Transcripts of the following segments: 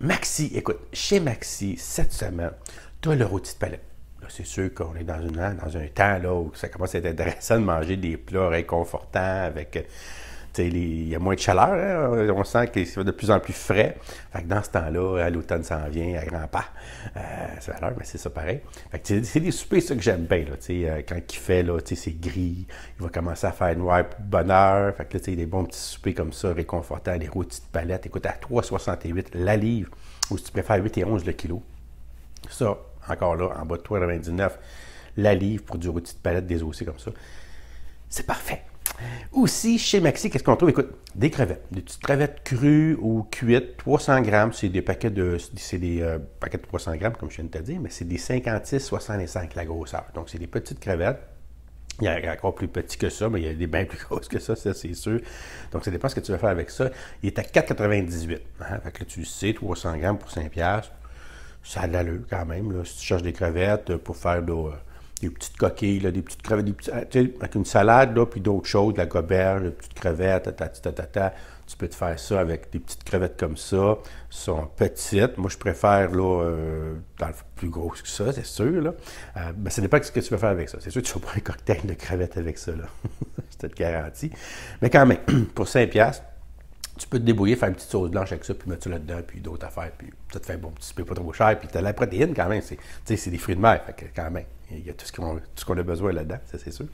Maxi, écoute, chez Maxi, cette semaine, toi, le rôti de palette. C'est sûr qu'on est dans, une, dans un temps là, où ça commence à être intéressant de manger des plats réconfortants avec euh, il y a moins de chaleur, hein. on sent que c'est de plus en plus frais. dans ce temps-là, l'automne s'en vient à grands pas. Euh, c'est valeur, mais c'est ça pareil. c'est des soupers, que j'aime bien. Euh, quand il fait, c'est gris, il va commencer à faire noir wipe bonne heure. Fait que des bons petits soupers comme ça, réconfortants, des rôtis de palette. Écoute, à 3,68 la livre, ou si tu préfères 8 et 11 le kilo. Ça, encore là, en bas de 3,99 la livre pour du rôti de palette, des comme ça. C'est parfait. Aussi, chez Maxi, qu'est-ce qu'on trouve? Écoute, des crevettes, des petites crevettes crues ou cuites, 300 grammes, c'est des paquets de c'est des euh, paquets de 300 grammes, comme je viens de te dire, mais c'est des 56-65 la grosseur. Donc, c'est des petites crevettes. Il y a encore plus petit que ça, mais il y a des bien plus grosses que ça, ça c'est sûr. Donc, ça dépend ce que tu vas faire avec ça. Il est à 4,98. Hein. Fait que tu sais, 300 grammes pour 5 Ça a de quand même. Là. Si tu cherches des crevettes euh, pour faire de, euh, des petites coquilles, des petites crevettes, ah, avec une salade, là, puis d'autres choses, la goberge, des petites crevettes, Tu peux te faire ça avec des petites crevettes comme ça. Elles sont petites. Moi, je préfère, là, euh, dans le plus grosses que ça, c'est sûr, là. Euh, ben, ça dépend ce que tu veux faire avec ça. C'est sûr que tu vas un cocktail de crevettes avec ça, là. c'est te Mais quand même, pour 5 tu peux te débrouiller, faire une petite sauce blanche avec ça, puis mettre ça là-dedans, puis d'autres affaires, puis ça te fait bon petit peu pas trop cher, puis tu as la protéine quand même, c'est, c'est des fruits de mer, quand même, il y a tout ce qu'on, a besoin là-dedans, ça c'est sûr.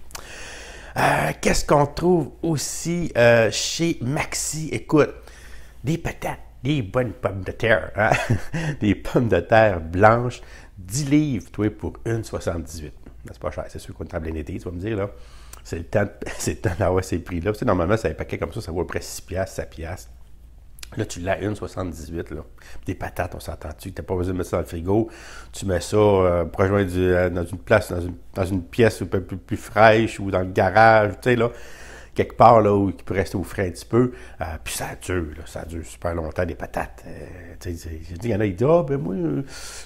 Euh, qu'est-ce qu'on trouve aussi euh, chez Maxi? Écoute, des patates, des bonnes pommes de terre, hein? des pommes de terre blanches, 10 livres, toi, pour 1,78. C'est pas cher, c'est sûr qu'on est en plein été, tu vas me dire, là. C'est le temps, de... d'avoir ces prix-là. Tu sais, normalement, c'est un paquet comme ça, ça vaut à peu près 6 piastres, 7 piastres. Là, tu l'as à 1,78. Des patates, on s'entend-tu? Tu n'as pas besoin de mettre ça dans le frigo. Tu mets ça euh, pour euh, dans une place, dans une, dans une pièce un peu plus, plus, fraîche ou dans le garage. Tu sais, là, quelque part là, où il peut rester au frais un petit peu. Euh, puis ça dure, là, ça dure super longtemps, des patates. Euh, il y en a qui disent Ah, ben moi, euh,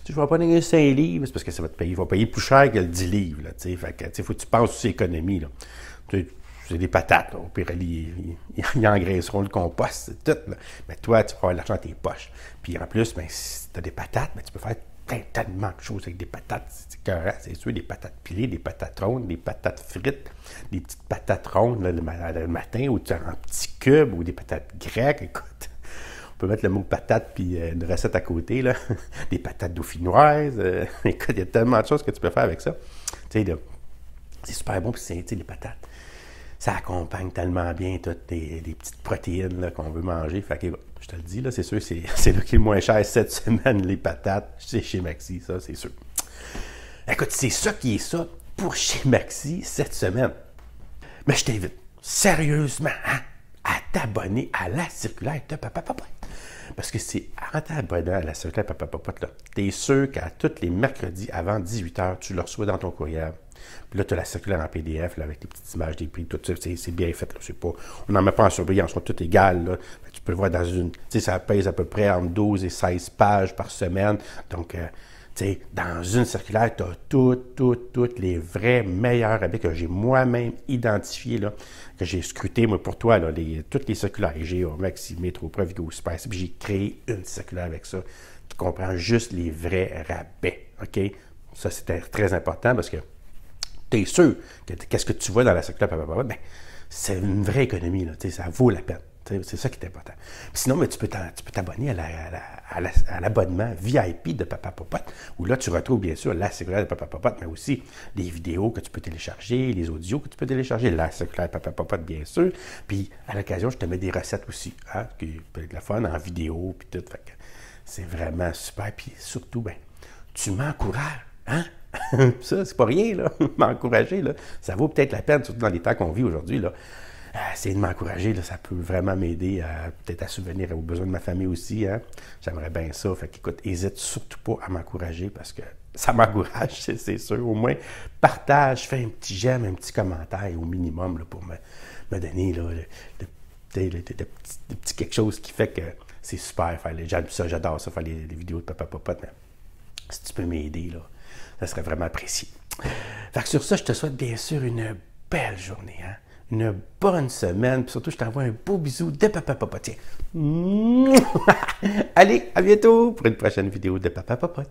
je vais pas négocier 5 livres. C'est parce que ça va te payer. Il va payer plus cher que le 10 livres. Là, sais fait faut que tu penses aux économies Là. c'est des patates. Là. Au pire, ils, engraisseront le compost, c'est tout. Là. Mais toi, tu vas avoir l'argent dans tes poches. Puis en plus, ben, si tu as des patates, ben, tu peux faire tellement de choses avec des patates. C'est c'est sûr, des patates pilées, des patates rondes, des patates frites, des petites patates rondes le, matin, ou un petit cube ou des patates grecques. Écoute, on peut mettre le mot patate puis euh, une recette à côté, là. des patates dauphinoises. Euh, écoute, il y a tellement de choses que tu peux faire avec ça. Tu sais, c'est super bon, puis c'est les patates ça accompagne tellement bien toutes les, petites protéines qu'on veut manger. je te le dis, là, c'est sûr, c'est, c'est qui est le moins cher cette semaine, les patates. C'est chez Maxi, ça, c'est sûr. Écoute, c'est ça qui est ça pour chez Maxi cette semaine. Mais je t'invite sérieusement hein, à t'abonner à la circulaire de Papa Papa. Parce que c'est en à la circulaire Papa t'es tu es sûr qu'à tous les mercredis avant 18h, tu le reçois dans ton courriel. Puis là, tu as la circulaire en PDF avec les petites images des prix, tout ça. C'est bien fait. Là, pas, on n'en met pas en on sont toutes égales. tu peux le voir dans une. Tu sais, ça pèse à peu près entre 12 et 16 pages par semaine. Donc, euh, dans une circulaire, tu as toutes, toutes, toutes les vrais meilleurs rabais que j'ai moi-même identifié, là, que j'ai scruté moi, pour toi, toutes les circulaires. J'ai Maxi, Métro, de Super, puis j'ai créé une circulaire avec ça Tu comprends juste les vrais rabais. OK? Ça, c'était très important parce que tu es sûr que qu'est-ce que tu vois dans la circulaire, ben, c'est une vraie économie, là, ça vaut la peine. C'est ça qui est important. sinon, mais tu peux t'abonner à l'abonnement la, à VIP de Papa Popote, où là, tu retrouves bien sûr la circulaire de Papa Popote, mais aussi des vidéos que tu peux télécharger, les audios que tu peux télécharger, la circulaire de Papa Popote, bien sûr. Puis à l'occasion, je te mets des recettes aussi, hein, qui peut être la fun en vidéo, puis tout. C'est vraiment super. Puis surtout, ben, tu m'encourages, hein? ça, c'est pas rien, là, m'encourager, Ça vaut peut-être la peine, surtout dans les temps qu'on vit aujourd'hui, là. Essayer de m'encourager, ça peut vraiment m'aider à peut-être à souvenir aux besoins de ma famille aussi. Hein? J'aimerais bien ça. Fait qu'écoute, hésite surtout pas à m'encourager parce que ça m'encourage, c'est sûr. Au moins, partage, fais un petit j'aime, un petit commentaire au minimum là, pour me, donner là, le, quelque chose qui fait que c'est super. Faire les, ça, j'adore ça, faire les, vidéos de Papa papa. Mais si tu peux m'aider, là, ça serait vraiment apprécié. Fait que sur ça, je te souhaite bien sûr une belle journée. Hein? une bonne semaine. surtout, je t'envoie un beau bisou de Papa papa Allez, à bientôt pour une prochaine vidéo de Papa papa